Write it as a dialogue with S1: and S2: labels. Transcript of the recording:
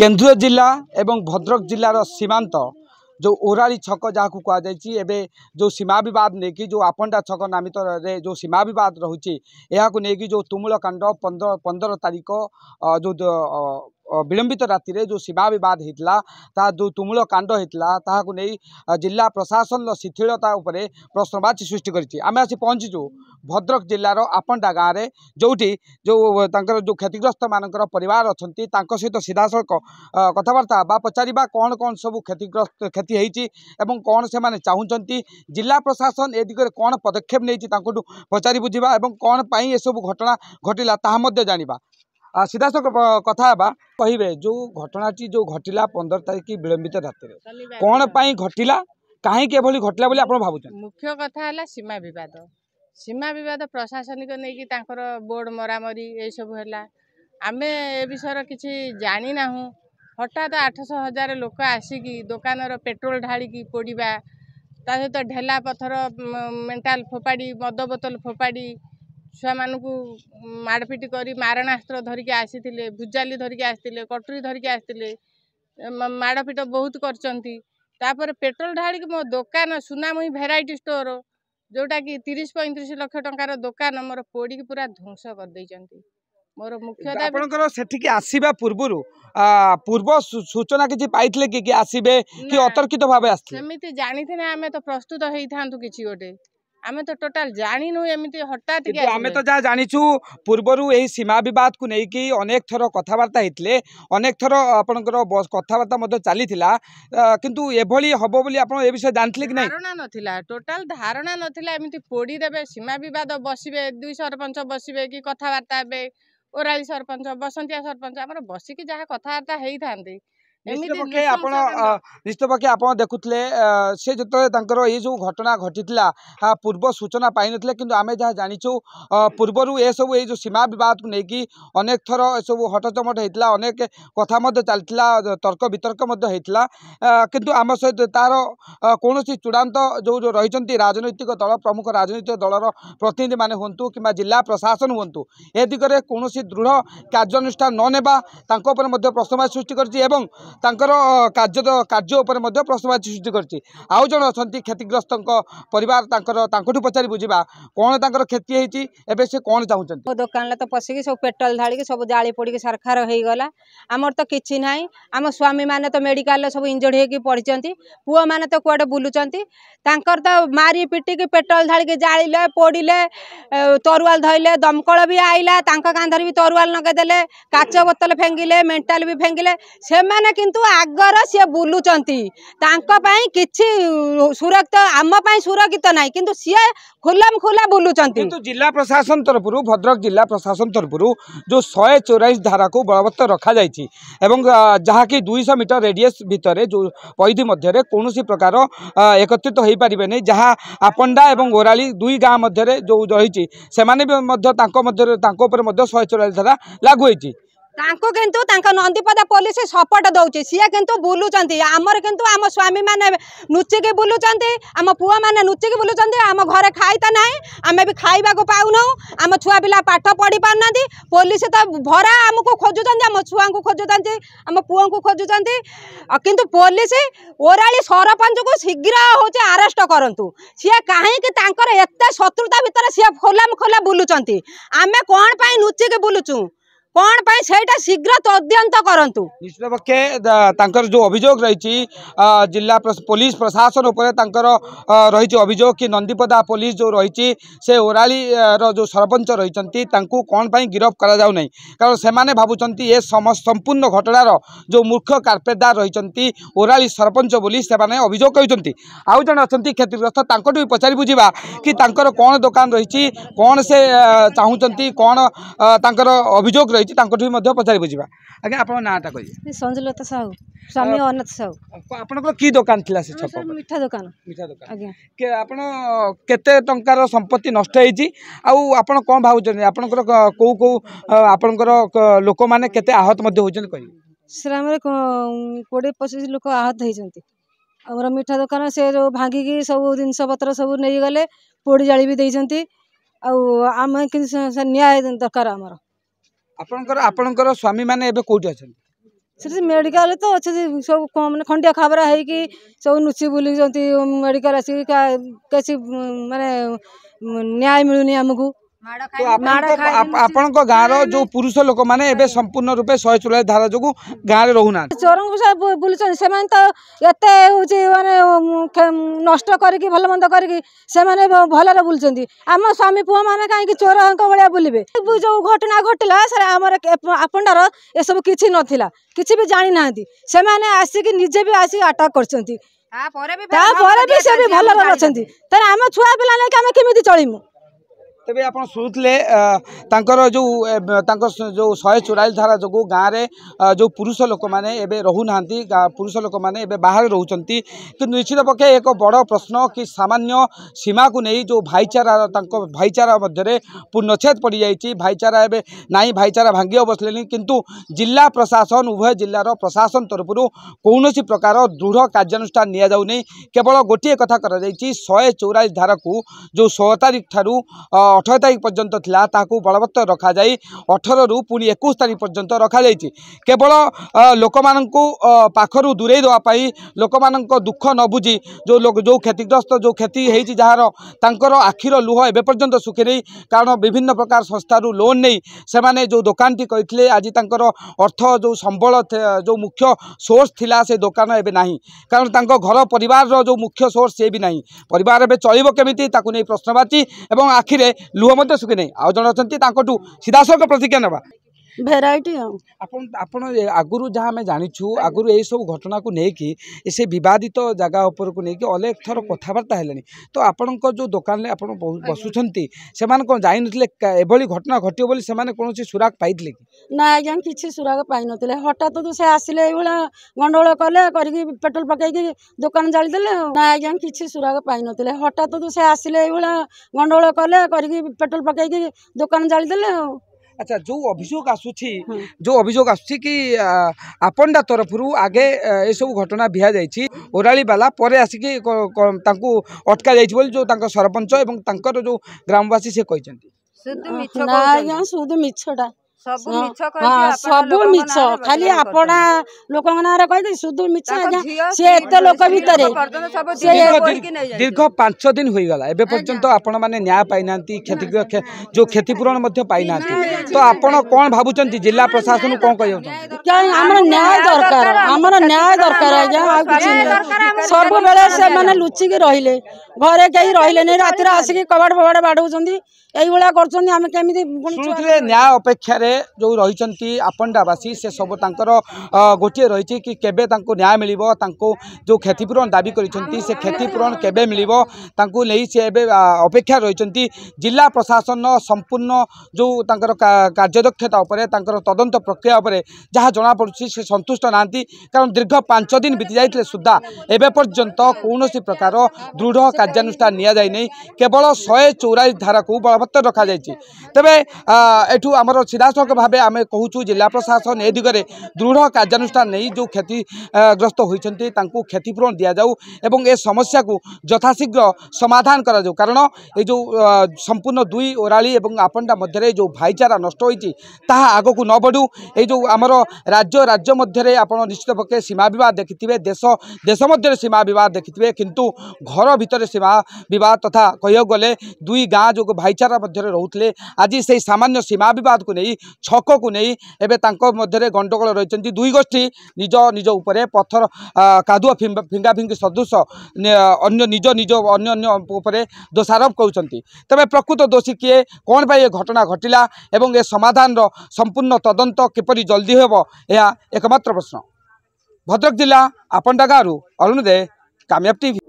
S1: କେନ୍ଦୁର ଜିଲ୍ଲା ଏବଂ ଭଦ୍ରକ ଜିଲ୍ଲାର ସୀମାନ୍ତ ଯେଉଁ ଓରାଳି ଛକ ଯାହାକୁ କୁହାଯାଇଛି ଏବେ ଯେଉଁ ସୀମା ବିବାଦ ନେଇକି ଯେଉଁ ଆପଣ୍ଡା ଛକ ନାମିତରେ ଯେଉଁ ସୀମା ବିବାଦ ରହୁଛି ଏହାକୁ ନେଇକି ଯେଉଁ ତୁମୂଳ କାଣ୍ଡ ପନ୍ଦର ପନ୍ଦର ତାରିଖ ଯେଉଁ ବିଳମ୍ବିତ ରାତିରେ ଯେଉଁ ସୀମା ବିବାଦ ହେଇଥିଲା ତାହା ଯେଉଁ ତୁମୂଳ କାଣ୍ଡ ହେଇଥିଲା ତାହାକୁ ନେଇ ଜିଲ୍ଲା ପ୍ରଶାସନର ଶିଥିଳତା ଉପରେ ପ୍ରଶ୍ନବାଚୀ ସୃଷ୍ଟି କରିଛି ଆମେ ଆସି ପହଞ୍ଚିଛୁ ଭଦ୍ରକ ଜିଲ୍ଲାର ଆପଣ୍ଡା ଗାଁରେ ଯେଉଁଠି ଯେଉଁ ତାଙ୍କର ଯେଉଁ କ୍ଷତିଗ୍ରସ୍ତମାନଙ୍କର ପରିବାର ଅଛନ୍ତି ତାଙ୍କ ସହିତ ସିଧାସଳଖ କଥାବାର୍ତ୍ତା ବା ପଚାରିବା କ'ଣ କ'ଣ ସବୁ କ୍ଷତିଗ୍ରସ୍ତ କ୍ଷତି ହେଇଛି ଏବଂ କ'ଣ ସେମାନେ ଚାହୁଁଛନ୍ତି ଜିଲ୍ଲା ପ୍ରଶାସନ ଏ ଦିଗରେ କ'ଣ ପଦକ୍ଷେପ ନେଇଛି ତାଙ୍କଠୁ ପଚାରି ବୁଝିବା ଏବଂ କ'ଣ ପାଇଁ ଏସବୁ ଘଟଣା ଘଟିଲା ତାହା ମଧ୍ୟ ଜାଣିବା ସିଧାସଳଖ କଥା ହେବା କହିବେ ଯେଉଁ ଘଟଣାଟି ଯେଉଁ ଘଟିଲା ପନ୍ଦର ତାରିଖ ବିଳମ୍ବିତ ରାତିରେ କ'ଣ ପାଇଁ ଘଟିଲା କାହିଁକି ଏଭଳି ଘଟିଲା ବୋଲି ଆପଣ ଭାବୁଛନ୍ତି
S2: ମୁଖ୍ୟ କଥା ହେଲା ସୀମା ବିବାଦ ସୀମା ବିବାଦ ପ୍ରଶାସନିକ ନେଇକି ତାଙ୍କର ବୋର୍ଡ଼ ମରାମରି ଏସବୁ ହେଲା ଆମେ ଏ ବିଷୟରେ କିଛି ଜାଣିନାହୁଁ ହଠାତ୍ ଆଠଶହ ହଜାର ଲୋକ ଆସିକି ଦୋକାନର ପେଟ୍ରୋଲ ଢାଳିକି ପୋଡ଼ିବା ତା ସହିତ ଢେଲା ପଥର ମେଣ୍ଟାଲ ଫୋପାଡ଼ି ମଦ ବୋତଲ ଫୋପାଡ଼ି ଛୁଆମାନଙ୍କୁ ମାଡ଼ପିଟ କରି ମାରଣାସ୍ତ୍ର ଧରିକି ଆସିଥିଲେ ଭୁଜାଲି ଧରିକି ଆସିଥିଲେ କଟୁରୀ ଧରିକି ଆସିଥିଲେ ମାଡ଼ପିଟ ବହୁତ କରିଛନ୍ତି ତାପରେ ପେଟ୍ରୋଲ ଢାଳିକି ମୋ ଦୋକାନ ସୁନାମୁହିଁ ଭେରାଇଟି ଷ୍ଟୋର ଯେଉଁଟାକି ତିରିଶ ପଇଁତିରିଶ ଲକ୍ଷ ଟଙ୍କାର ଦୋକାନ ମୋର ପୋଡ଼ିକି ପୁରା ଧ୍ୱଂସ କରିଦେଇଛନ୍ତି
S1: ମୋର ମୁଖ୍ୟ ଆପଣଙ୍କର ସେଠିକି ଆସିବା ପୂର୍ବରୁ ପୂର୍ବ ସୂଚନା କିଛି ପାଇଥିଲେ କି ଆସିବେ କି ଅତର୍କିତ ଭାବେ ଆସିଥିଲେ ସେମିତି
S2: ଜାଣିଥିଲେ ଆମେ ତ ପ୍ରସ୍ତୁତ ହେଇଥାନ୍ତୁ କିଛି ଗୋଟେ आमे तो टोटल जानिनु एमिति हटात के आमे तो
S1: जा जानिछु पूर्वरु एही सीमा विवाद कु नैकी अनेक थरो कथावार्ता हितले अनेक थरो आपनकर कथावार्ता मध्ये चालीथिला किंतु एभली हबो बोली आपन ए विषय जानथले कि नै धारणा
S2: नथिला टोटल धारणा नथिला एमिति पोडी देबे सीमा विवाद बसिबे दुई सरपंच बसिबे कि कथावार्ता बे ओराली सरपंच बसंतिया सरपंच आमर बसी कि जहा कथावार्ता हेई थांदी
S1: ନିଶ୍ଚିତ ପକ୍ଷେ ଆପଣ ନିଶ୍ଚିତ ପକ୍ଷେ ଆପଣ ଦେଖୁଥିଲେ ସେ ଯେତେବେଳେ ତାଙ୍କର ଏଇ ଯେଉଁ ଘଟଣା ଘଟିଥିଲା ପୂର୍ବ ସୂଚନା ପାଇନଥିଲେ କିନ୍ତୁ ଆମେ ଯାହା ଜାଣିଛୁ ପୂର୍ବରୁ ଏସବୁ ଏଇ ଯେଉଁ ସୀମା ବିବାଦକୁ ନେଇକି ଅନେକ ଥର ଏସବୁ ହଟଚମଟ ହେଇଥିଲା ଅନେକ କଥା ମଧ୍ୟ ଚାଲିଥିଲା ତର୍କ ବିତର୍କ ମଧ୍ୟ ହେଇଥିଲା କିନ୍ତୁ ଆମ ସହିତ ତାର କୌଣସି ଚୂଡ଼ାନ୍ତ ଯେଉଁ ଯେଉଁ ରହିଛନ୍ତି ରାଜନୈତିକ ଦଳ ପ୍ରମୁଖ ରାଜନୈତିକ ଦଳର ପ୍ରତିନିଧିମାନେ ହୁଅନ୍ତୁ କିମ୍ବା ଜିଲ୍ଲା ପ୍ରଶାସନ ହୁଅନ୍ତୁ ଏ ଦିଗରେ କୌଣସି ଦୃଢ଼ କାର୍ଯ୍ୟାନୁଷ୍ଠାନ ନ ନେବା ତାଙ୍କ ଉପରେ ମଧ୍ୟ ପ୍ରଶ୍ନବାଚୀ ସୃଷ୍ଟି କରିଛି ଏବଂ कार्य कार्य प्रश्नवाची सृष्टि करती आउ जो अच्छा क्षतिग्रस्त पर पचार बुझा कौन तर क्षति होती से कौन चाहते
S2: दोकान तो पशिक सब पेट्रोल धाड़ी सब जाली पड़ी सरकार हो गला आमर तो किसी ना आम स्वामी मैंने तो मेडिकाल सब इंजर्ड हो पड़ते पुह मैंने तो कुआटे बुलूंतर तो मारी पिटिक पेट्रोल धाड़ी जाड़िले पोड़े तरुआल धरले दमकल भी आईला कांधर भी तरुआल लगेदे काच बोतल फेंगिले मेटाल भी फेंगिले से मैंने କିନ୍ତୁ ଆଗର ସିଏ ବୁଲୁଛନ୍ତି ତାଙ୍କ ପାଇଁ
S1: କିଛି ସୁରକ୍ଷିତ ଆମ ପାଇଁ ସୁରକ୍ଷିତ ନାହିଁ କିନ୍ତୁ ସିଏ ଖୋଲମ ଖୋଲା ବୁଲୁଛନ୍ତି କିନ୍ତୁ ଜିଲ୍ଲା ପ୍ରଶାସନ ତରଫରୁ ଭଦ୍ରକ ଜିଲ୍ଲା ପ୍ରଶାସନ ତରଫରୁ ଯେଉଁ ଶହେ ଚଉରାଳିଶ ଧାରାକୁ ବଳବତ୍ତର ରଖାଯାଇଛି ଏବଂ ଯାହାକି ଦୁଇଶହ ମିଟର ରେଡିୟସ୍ ଭିତରେ ଯେଉଁ ପରିଧି ମଧ୍ୟରେ କୌଣସି ପ୍ରକାର ଏକତ୍ରିତ ହୋଇପାରିବେନି ଯାହା ଆପଣ୍ଡା ଏବଂ ଓରାଳି ଦୁଇ ଗାଁ ମଧ୍ୟରେ ଯେଉଁ ରହିଛି ସେମାନେ ବି ମଧ୍ୟ ତାଙ୍କ ମଧ୍ୟରେ ତାଙ୍କ ଉପରେ ମଧ୍ୟ ଶହେ ଚଉରାଳିଶ ଧାରା ଲାଗୁ ହୋଇଛି
S2: ତାଙ୍କୁ କିନ୍ତୁ ତାଙ୍କ ନନ୍ଦିପଦା ପୋଲିସ ସପୋର୍ଟ ଦେଉଛି ସିଏ କିନ୍ତୁ ବୁଲୁଛନ୍ତି ଆମର କିନ୍ତୁ ଆମ ସ୍ୱାମୀମାନେ ନୁଚିକି ବୁଲୁଛନ୍ତି ଆମ ପୁଅମାନେ ନୁଚିକି ବୁଲୁଛନ୍ତି ଆମ ଘରେ ଖାଇତା ନାହିଁ ଆମେ ବି ଖାଇବାକୁ ପାଉନାହୁଁ ଆମ ଛୁଆ ପିଲା ପାଠ ପଢ଼ି ପାରୁନାହାନ୍ତି ପୋଲିସ ତ ଭରା ଆମକୁ ଖୋଜୁଛନ୍ତି ଆମ ଛୁଆଙ୍କୁ ଖୋଜୁଛନ୍ତି ଆମ ପୁଅଙ୍କୁ ଖୋଜୁଛନ୍ତି କିନ୍ତୁ ପୋଲିସ ଓରାଳି ସରପଞ୍ଚକୁ ଶୀଘ୍ର ହେଉଛି ଆରେଷ୍ଟ କରନ୍ତୁ ସିଏ କାହିଁକି ତାଙ୍କର ଏତେ ଶତ୍ରୁତା ଭିତରେ ସିଏ ଖୋଲା ଖୋଲା ବୁଲୁଛନ୍ତି ଆମେ କ'ଣ ପାଇଁ ନୁଚିକି ବୁଲୁଛୁ कौन शीघ्र
S1: तद्यंत तो तो करतु निश्चित पक्षे जो अभोग रही जिला पुलिस प्रशासन उपर रही अभोग कि नंदीपदा पुलिस जो रही से ओराली जो सरपंच रही कौन पर गिरफ्त कराऊना कारण से भावुं ये संपूर्ण घटनार जो मुख्य कारपेदार रही ओराली सरपंच अभोग आउ जे अच्छा क्षतिग्रस्त पचार बुझा कि कौन दोकान रही कौन से चाहूंट कौन तर अभोग रही ରହିଛି ତାଙ୍କଠୁ ବି ମଧ୍ୟ ପଚାରି ବୁଝିବା ଆଜ୍ଞା ଆପଣଙ୍କ ନାଁଟା କହିବେ
S2: ସଞ୍ଜଲତା ସାହୁ ସ୍ୱାମୀ ଅନାଥ ସାହୁ
S1: ଆପଣଙ୍କର କି ଦୋକାନ ଥିଲା ସେ ଛକ ମିଠା ଦୋକାନ ମିଠା ଦୋକାନ ଆଜ୍ଞା ଆପଣ କେତେ ଟଙ୍କାର ସମ୍ପତ୍ତି ନଷ୍ଟ ହେଇଛି ଆଉ ଆପଣ କ'ଣ ଭାବୁଛନ୍ତି ଆପଣଙ୍କର କେଉଁ କେଉଁ ଆପଣଙ୍କର ଲୋକମାନେ କେତେ ଆହତ ମଧ୍ୟ ହେଉଛନ୍ତି କହିବେ
S2: ଶ୍ରାମରେ କୋଡ଼ିଏ ପଚିଶ ଲୋକ ଆହତ ହେଇଛନ୍ତି ଆମର ମିଠା ଦୋକାନ ସେ ଯେଉଁ ଭାଙ୍ଗିକି ସବୁ ଜିନିଷପତ୍ର ସବୁ ନେଇଗଲେ ପୋଡ଼ି ଜାଳି ବି ଦେଇଛନ୍ତି ଆଉ ଆମେ କିନ୍ତୁ ନ୍ୟାୟ ଦରକାର ଆମର
S1: ଆପଣଙ୍କର ଆପଣଙ୍କର ସ୍ୱାମୀମାନେ ଏବେ କୋଉଠି ଅଛନ୍ତି
S2: ସେଠି ମେଡ଼ିକାଲ ତ ଅଛନ୍ତି ସବୁ ମାନେ ଖଣ୍ଡିଆ ଖାବରା ହେଇକି ସବୁ ନୁଚି ବୁଲୁଛନ୍ତି ମେଡ଼ିକାଲ ଆସିକି କିଛି ମାନେ ନ୍ୟାୟ ମିଳୁନି ଆମକୁ ଆପଣଙ୍କ
S1: ଗାଁର ଯୋଉ ପୁରୁଷ ଲୋକମାନେ ଏବେ ସମ୍ପୂର୍ଣ୍ଣ ରୂପେ ଶହେ ଚଉରାଳିଶ ଧାରା ଯୋଗୁଁ ଗାଁରେ ରହୁନାହାନ୍ତି
S2: ଚୋରଙ୍କୁ ବୁଲୁଛନ୍ତି ସେମାନେ ତ ଏତେ ହେଉଛି ମାନେ ନଷ୍ଟ କରିକି ଭଲ ମନ୍ଦ କରିକି ସେମାନେ ଭଲରେ ବୁଲୁଛନ୍ତି ଆମ ସ୍ୱାମୀ ପୁଅମାନେ କାହିଁକି ଚୋରଙ୍କ ଭଳିଆ ବୁଲିବେ ଯୋଉ ଘଟଣା ଘଟିଲା ସାର୍ ଆମର ଆପଣଙ୍କର ଏସବୁ କିଛି ନଥିଲା କିଛି ବି ଜାଣିନାହାନ୍ତି ସେମାନେ ଆସିକି ନିଜେ ବି ଆସିକି ଆଟାକ୍ କରିଛନ୍ତି ତାପରେ ବି ସେ ବି ଭଲରେ ଅଛନ୍ତି ତାହେଲେ ଆମ ଛୁଆ ପିଲା ନେଇକି ଆମେ କେମିତି ଚଳିମୁ
S1: तेज आप शुणुले जो जो शहे चौराल धारा जो गाँव में जो पुरुष लोक मैंने ना पुरुष लोक मैंने बाहर रोचा कि निश्चित पक्षे एक बड़ प्रश्न कि सामान्य सीमा को नहीं जो भाईचारा भाईचारा मध्य पूर्णच्छेद पड़ जाइए भाईचारा एवं नाई भाईचारा भांगि बसले कितु जिला प्रशासन उभय जिलार प्रशासन तरफ कौन सी प्रकार दृढ़ कार्यानुषान केवल गोटे कथा कर शहे चौराल धारा को जो शह तारिख ठार ଅଠର ତାରିଖ ପର୍ଯ୍ୟନ୍ତ ଥିଲା ତାହାକୁ ବଳବତ୍ତର ରଖାଯାଇ ଅଠରରୁ ପୁଣି ଏକୋଇଶ ତାରିଖ ପର୍ଯ୍ୟନ୍ତ ରଖାଯାଇଛି କେବଳ ଲୋକମାନଙ୍କୁ ପାଖରୁ ଦୂରେଇ ଦେବା ପାଇଁ ଲୋକମାନଙ୍କ ଦୁଃଖ ନ ବୁଝି ଯେଉଁ ଯେଉଁ କ୍ଷତିଗ୍ରସ୍ତ ଯେଉଁ କ୍ଷତି ହେଇଛି ଯାହାର ତାଙ୍କର ଆଖିର ଲୁହ ଏବେ ପର୍ଯ୍ୟନ୍ତ ଶୁଖିନି କାରଣ ବିଭିନ୍ନ ପ୍ରକାର ସଂସ୍ଥାରୁ ଲୋନ୍ ନେଇ ସେମାନେ ଯେଉଁ ଦୋକାନଟି କରିଥିଲେ ଆଜି ତାଙ୍କର ଅର୍ଥ ଯେଉଁ ସମ୍ବଳ ଯେଉଁ ମୁଖ୍ୟ ସୋର୍ସ ଥିଲା ସେ ଦୋକାନ ଏବେ ନାହିଁ କାରଣ ତାଙ୍କ ଘର ପରିବାରର ଯେଉଁ ମୁଖ୍ୟ ସୋର୍ସ ସେ ବି ନାହିଁ ପରିବାର ଏବେ ଚଳିବ କେମିତି ତାକୁ ନେଇ ପ୍ରଶ୍ନବାଚୀ ଏବଂ ଆଖିରେ लुवा लुहे आउँछु सिधासँग प्रशिक्षा ना ଭେରାଇଟି ଆଉ ଆପଣ ଆପଣ ଆଗରୁ ଯାହା ଆମେ ଜାଣିଛୁ ଆଗରୁ ଏହିସବୁ ଘଟଣାକୁ ନେଇକି ସେ ବିବାଦିତ ଜାଗା ଉପରକୁ ନେଇକି ଅନେକ ଥର କଥାବାର୍ତ୍ତା ହେଲେଣି ତ ଆପଣଙ୍କ ଯେଉଁ ଦୋକାନରେ ଆପଣ ବସୁଛନ୍ତି ସେମାନେ କ'ଣ ଜାଣିନଥିଲେ ଏଭଳି ଘଟଣା ଘଟିବ ବୋଲି ସେମାନେ କୌଣସି ସୁରାଗ ପାଇଥିଲେ କି
S2: ନା ଆଜ୍ଞା କିଛି ସୁରାଗ ପାଇନଥିଲେ ହଠାତ୍ ସେ ଆସିଲେ ଏଇଭଳିଆ ଗଣ୍ଡଗୋଳ କଲେ କରିକି ପେଟ୍ରୋଲ ପକାଇକି ଦୋକାନ ଜାଳିଦେଲେ ଆଉ ନା ଆଜ୍ଞା କିଛି ସୁରାଗ ପାଇନଥିଲେ ହଠାତ୍ ସେ ଆସିଲେ ଏଇଭଳିଆ ଗଣ୍ଡଗୋଳ କଲେ କରିକି ପେଟ୍ରୋଲ
S1: ପକାଇକି ଦୋକାନ ଜାଳିଦେଲେ ଆଉ আচ্ছা যে অভিযোগ আসুছি যে অভিযোগ আসুছি কি আপনডা তরফ আগে এসব ঘটনা বিহা যাই ওরাড়ি বালা পরে আসিকি তাঁকু অটকা যাই বলে যে তাঁর সরপঞ্চ এবং তাঁর যে গ্রামবাসী সে কিন্তু
S2: শুধু মিছটা सब दीर्घ पांच
S1: दिन हो गई जो क्षतिपूरण तो आप कौन जिला प्रशासन कौन कह
S2: दरकार सब
S1: लुचिक रही घरे कहीं रही रात आसिक कबाड़ फबाड़ बाड़ी भाया कर ଉପରେ ଯେଉଁ ରହିଛନ୍ତି ଆପଣ୍ଡାବାସୀ ସେ ସବୁ ତାଙ୍କର ଗୋଟିଏ ରହିଛି କି କେବେ ତାଙ୍କୁ ନ୍ୟାୟ ମିଳିବ ତାଙ୍କୁ ଯେଉଁ କ୍ଷତିପୂରଣ ଦାବି କରିଛନ୍ତି ସେ କ୍ଷତିପୂରଣ କେବେ ମିଳିବ ତାଙ୍କୁ ନେଇ ସେ ଏବେ ଅପେକ୍ଷା ରହିଛନ୍ତି ଜିଲ୍ଲା ପ୍ରଶାସନ ସମ୍ପୂର୍ଣ୍ଣ ଯେଉଁ ତାଙ୍କର କାର୍ଯ୍ୟଦକ୍ଷତା ଉପରେ ତାଙ୍କର ତଦନ୍ତ ପ୍ରକ୍ରିୟା ଉପରେ ଯାହା ଜଣାପଡ଼ୁଛି ସେ ସନ୍ତୁଷ୍ଟ ନାହାନ୍ତି କାରଣ ଦୀର୍ଘ ପାଞ୍ଚ ଦିନ ବିତିଯାଇଥିଲେ ସୁଦ୍ଧା ଏବେ ପର୍ଯ୍ୟନ୍ତ କୌଣସି ପ୍ରକାର ଦୃଢ଼ କାର୍ଯ୍ୟାନୁଷ୍ଠାନ ନିଆଯାଇନାହିଁ କେବଳ ଶହେ ଚଉରାଳିଶ ଧାରାକୁ ବଳବତ୍ତର ରଖାଯାଇଛି ତେବେ ଏଠୁ ଆମର ସିଧା ଶାସକ ଭାବେ ଆମେ କହୁଛୁ ଜିଲ୍ଲା ପ୍ରଶାସନ ଏ ଦିଗରେ ଦୃଢ଼ କାର୍ଯ୍ୟାନୁଷ୍ଠାନ ନେଇ ଯେଉଁ କ୍ଷତିଗ୍ରସ୍ତ ହୋଇଛନ୍ତି ତାଙ୍କୁ କ୍ଷତିପୂରଣ ଦିଆଯାଉ ଏବଂ ଏ ସମସ୍ୟାକୁ ଯଥାଶୀଘ୍ର ସମାଧାନ କରାଯାଉ କାରଣ ଏ ଯେଉଁ ସମ୍ପୂର୍ଣ୍ଣ ଦୁଇ ଓରାଳି ଏବଂ ଆପଣ୍ଡା ମଧ୍ୟରେ ଯେଉଁ ଭାଇଚାରା ନଷ୍ଟ ହୋଇଛି ତାହା ଆଗକୁ ନ ବଢ଼ୁ ଏଇ ଯେଉଁ ଆମର ରାଜ୍ୟ ରାଜ୍ୟ ମଧ୍ୟରେ ଆପଣ ନିଶ୍ଚିତ ପକ୍ଷେ ସୀମା ବିବାଦ ଦେଖିଥିବେ ଦେଶ ଦେଶ ମଧ୍ୟରେ ସୀମା ବିବାଦ ଦେଖିଥିବେ କିନ୍ତୁ ଘର ଭିତରେ ସୀମା ବିବାଦ ତଥା କହିବାକୁ ଗଲେ ଦୁଇ ଗାଁ ଯେଉଁ ଭାଇଚାରା ମଧ୍ୟରେ ରହୁଥିଲେ ଆଜି ସେହି ସାମାନ୍ୟ ସୀମା ବିବାଦକୁ ନେଇ ଛକକୁ ନେଇ ଏବେ ତାଙ୍କ ମଧ୍ୟରେ ଗଣ୍ଡଗୋଳ ରହିଛନ୍ତି ଦୁଇ ଗୋଷ୍ଠୀ ନିଜ ନିଜ ଉପରେ ପଥର କାଦୁଅ ଫିଙ୍ଗାଫିଙ୍ଗି ସଦୃଶ ଅନ୍ୟ ନିଜ ନିଜ ଅନ୍ୟ ଅନ୍ୟ ଉପରେ ଦୋଷାରୋପ କରୁଛନ୍ତି ତେବେ ପ୍ରକୃତ ଦୋଷୀ କିଏ କ'ଣ ପାଇଁ ଏ ଘଟଣା ଘଟିଲା ଏବଂ ଏ ସମାଧାନର ସମ୍ପୂର୍ଣ୍ଣ ତଦନ୍ତ କିପରି ଜଲ୍ଦି ହେବ ଏହା ଏକମାତ୍ର ପ୍ରଶ୍ନ ଭଦ୍ରକ ଜିଲ୍ଲା ଆପଣ୍ଡା ଗାଁରୁ ଅରୁଣ ଦେ ଟିଭି